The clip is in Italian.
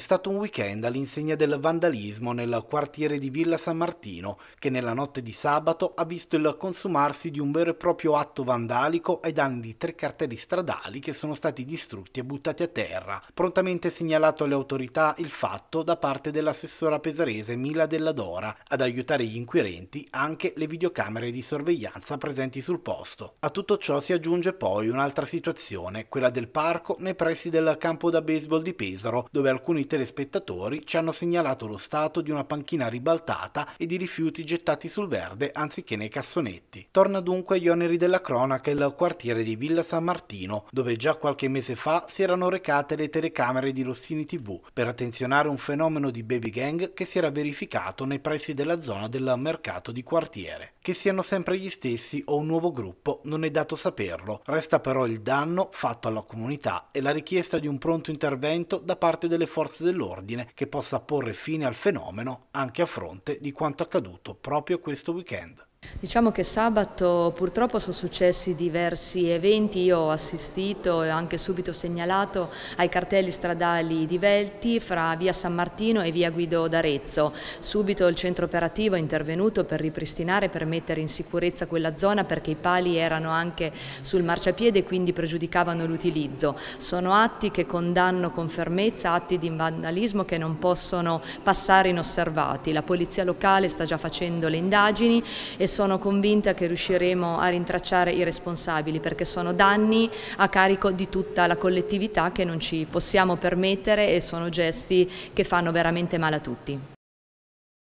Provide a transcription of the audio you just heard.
stato un weekend all'insegna del vandalismo nel quartiere di Villa San Martino, che nella notte di sabato ha visto il consumarsi di un vero e proprio atto vandalico ai danni di tre cartelli stradali che sono stati distrutti e buttati a terra. Prontamente segnalato alle autorità il fatto da parte dell'assessora pesarese Mila Della Dora, ad aiutare gli inquirenti anche le videocamere di sorveglianza presenti sul posto. A tutto ciò si aggiunge poi un'altra situazione, quella del parco nei pressi del campo da baseball di Pesaro, dove alcuni telespettatori ci hanno segnalato lo stato di una panchina ribaltata e di rifiuti gettati sul verde anziché nei cassonetti. Torna dunque agli oneri della cronaca il quartiere di Villa San Martino, dove già qualche mese fa si erano recate le telecamere di Rossini TV per attenzionare un fenomeno di baby gang che si era verificato nei pressi della zona del mercato di quartiere. Che siano sempre gli stessi o un nuovo gruppo non è dato saperlo, resta però il danno fatto alla comunità e la richiesta di un pronto intervento da parte delle forze dell'ordine che possa porre fine al fenomeno anche a fronte di quanto accaduto proprio questo weekend. Diciamo che sabato purtroppo sono successi diversi eventi, io ho assistito e ho anche subito segnalato ai cartelli stradali di Velti fra via San Martino e via Guido d'Arezzo. Subito il centro operativo è intervenuto per ripristinare, per mettere in sicurezza quella zona perché i pali erano anche sul marciapiede e quindi pregiudicavano l'utilizzo. Sono atti che condanno con fermezza, atti di vandalismo che non possono passare inosservati. La polizia locale sta già facendo le indagini e sono convinta che riusciremo a rintracciare i responsabili perché sono danni a carico di tutta la collettività che non ci possiamo permettere e sono gesti che fanno veramente male a tutti.